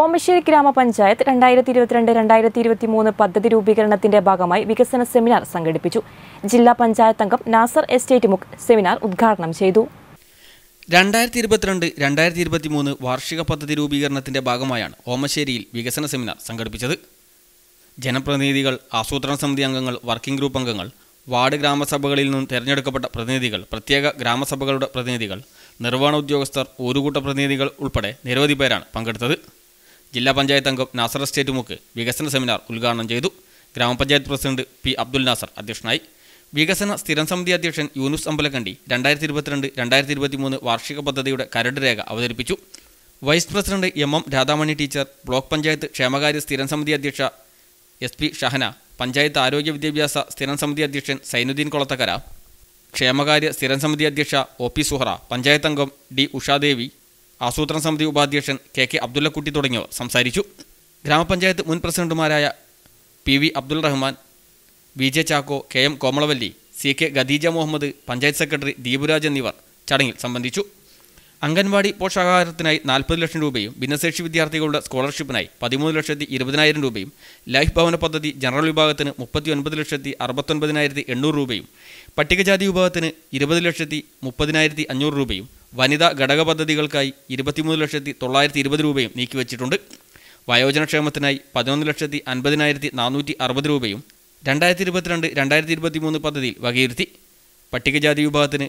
ഓമശ്ശേരി ഗ്രാമപഞ്ചായത്ത് രണ്ടായിരത്തി ഇരുപത്തിരണ്ട് രണ്ടായിരത്തി ഇരുപത്തി മൂന്ന് പദ്ധതി രൂപീകരണത്തിന്റെ ഭാഗമായി വികസന സെമിനാർ സംഘടിപ്പിച്ചു ജില്ലാ പഞ്ചായത്ത് അംഗം നാസർ എസ്റ്റേറ്റ് മുഖ് സെമിനാർ ഉദ്ഘാടനം ചെയ്തു രണ്ടായിരത്തി ഇരുപത്തിരണ്ട് രണ്ടായിരത്തി ഇരുപത്തി മൂന്ന് വാർഷിക പദ്ധതി രൂപീകരണത്തിന്റെ ഭാഗമായാണ് ഓമശ്ശേരിയിൽ വികസന സെമിനാർ സംഘടിപ്പിച്ചത് ജനപ്രതിനിധികൾ ആസൂത്രണ സമിതി അംഗങ്ങൾ വർക്കിംഗ് ഗ്രൂപ്പ് അംഗങ്ങൾ വാർഡ് ഗ്രാമസഭകളിൽ നിന്നും തിരഞ്ഞെടുക്കപ്പെട്ട പ്രതിനിധികൾ പ്രത്യേക ഗ്രാമസഭകളുടെ പ്രതിനിധികൾ നിർവ്വഹണ ഉദ്യോഗസ്ഥർ ഒരു കൂട്ട പ്രതിനിധികൾ ഉൾപ്പെടെ നിരവധി പേരാണ് പങ്കെടുത്തത് ജില്ലാ പഞ്ചായത്ത് അംഗം നാസർ എസ്റ്റേറ്റ് മുക്ക് വികസന സെമിനാർ ഉദ്ഘാടനം ചെയ്തു ഗ്രാമപഞ്ചായത്ത് പ്രസിഡന്റ് പി അബ്ദുൽ നാസർ അധ്യക്ഷനായി വികസന സ്ഥിരം സമിതി അധ്യക്ഷൻ യൂനുസ് അമ്പലക്കണ്ടി രണ്ടായിരത്തി ഇരുപത്തിരണ്ട് രണ്ടായിരത്തി ഇരുപത്തിമൂന്ന് വാർഷിക പദ്ധതിയുടെ കരട് രേഖ അവതരിപ്പിച്ചു vice president M M Radhamani teacher block panchayat ക്ഷേമകാര്യ സ്ഥിരം സമിതി അധ്യക്ഷ എസ് പി ഷഹന പഞ്ചായത്ത് ആരോഗ്യ വിദ്യാഭ്യാസ സ്ഥിരം സമിതി അധ്യക്ഷൻ സൈനുദ്ദീൻ കൊളത്തക്കര ക്ഷേമകാര്യ സ്ഥിരം സമിതി അധ്യക്ഷ ഒ പി സുഹറ പഞ്ചായത്ത് അംഗം ഡി ഉഷാദേവി ആസൂത്രണ സമിതി ഉപാധ്യക്ഷൻ കെ കെ അബ്ദുള്ളക്കുട്ടി തുടങ്ങിയവർ സംസാരിച്ചു ഗ്രാമപഞ്ചായത്ത് മുൻ പ്രസിഡന്റുമാരായ P V Abdul Rahman V J Chacko K M Komalavalli C K Khadeeja Muhammad panchayat secretary Deepuraj എന്നിവർ ചടങ്ങിൽ സംബന്ധിച്ചു അംഗൻവാടി പോഷകാഹാരത്തിനായി നാൽപ്പത് ലക്ഷം രൂപയും ഭിന്നശേഷി വിദ്യാർത്ഥികളുടെ സ്കോളർഷിപ്പിനായി പതിമൂന്ന് ലക്ഷത്തി ഇരുപതിനായിരം രൂപയും ലൈഫ് ഭവന പദ്ധതി ജനറൽ വിഭാഗത്തിന് മുപ്പത്തി ഒൻപത് ലക്ഷത്തി അറുപത്തൊൻപതിനായിരത്തി എണ്ണൂറ് രൂപയും പട്ടികജാതി വിഭാഗത്തിന് ഇരുപത് ലക്ഷത്തി മുപ്പതിനായിരത്തി അഞ്ഞൂറ് രൂപയും വനിതാ ഘടക പദ്ധതികൾക്കായി ഇരുപത്തിമൂന്ന് ലക്ഷത്തി തൊള്ളായിരത്തി ഇരുപത് രൂപയും നീക്കിവച്ചിട്ടുണ്ട് വയോജനക്ഷേമത്തിനായി പതിനൊന്ന് ലക്ഷത്തി അൻപതിനായിരത്തി നാനൂറ്റി അറുപത് രൂപയും രണ്ടായിരത്തി ഇരുപത്തിരണ്ട് രണ്ടായിരത്തി ഇരുപത്തി മൂന്ന് പദ്ധതിയിൽ വകയിരുത്തി പട്ടികജാതി വിഭാഗത്തിന്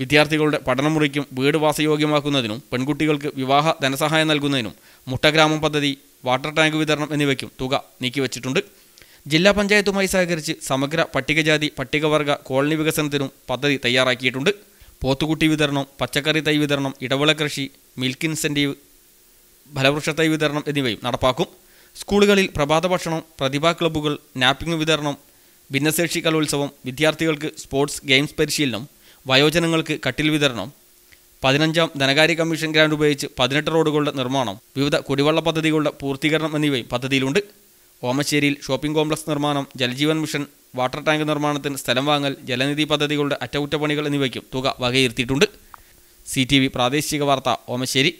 വിദ്യാർത്ഥികളുടെ പഠനമുറിക്കും വീട് വാസയോഗ്യമാക്കുന്നതിനും പെൺകുട്ടികൾക്ക് വിവാഹ ധനസഹായം നൽകുന്നതിനും മുട്ടഗ്രാമം പദ്ധതി വാട്ടർ ടാങ്ക് വിതരണം എന്നിവയ്ക്കും തുക നീക്കിവച്ചിട്ടുണ്ട് ജില്ലാ പഞ്ചായത്തുമായി സഹകരിച്ച് സമഗ്ര പട്ടികജാതി പട്ടികവർഗ കോളനി വികസനത്തിനും പദ്ധതി തയ്യാറാക്കിയിട്ടുണ്ട് പോത്തുകുട്ടി വിതരണം പച്ചക്കറി തൈ വിതരണം ഇടവിള കൃഷി മിൽക്ക് ഇൻസെൻറ്റീവ് ഫലവൃക്ഷ തൈ വിതരണം എന്നിവയും നടപ്പാക്കും സ്കൂളുകളിൽ പ്രഭാത ഭക്ഷണം പ്രതിഭാ ക്ലബ്ബുകൾ നാപ്പിംഗ് വിതരണം ഭിന്നശേഷി കലോത്സവം വിദ്യാർത്ഥികൾക്ക് സ്പോർട്സ് ഗെയിംസ് പരിശീലനം വയോജനങ്ങൾക്ക് കട്ടിൽ വിതരണം പതിനഞ്ചാം ധനകാര്യ കമ്മീഷൻ ഗ്രാൻഡ് ഉപയോഗിച്ച് പതിനെട്ട് റോഡുകളുടെ നിർമ്മാണം വിവിധ കുടിവെള്ള പദ്ധതികളുടെ പൂർത്തീകരണം എന്നിവയും പദ്ധതിയിലുണ്ട് ഓമശ്ശേരിയിൽ ഷോപ്പിംഗ് കോംപ്ലക്സ് നിർമ്മാണം ജലജീവൻ മിഷൻ വാട്ടർ ടാങ്ക് നിർമ്മാണത്തിന് സ്ഥലം വാങ്ങൽ ജലനിധി പദ്ധതികളുടെ അറ്റകുറ്റപ്പണികൾ എന്നിവയ്ക്കും തുക വകയിരുത്തിയിട്ടുണ്ട് സി പ്രാദേശിക വാർത്ത ഓമശ്ശേരി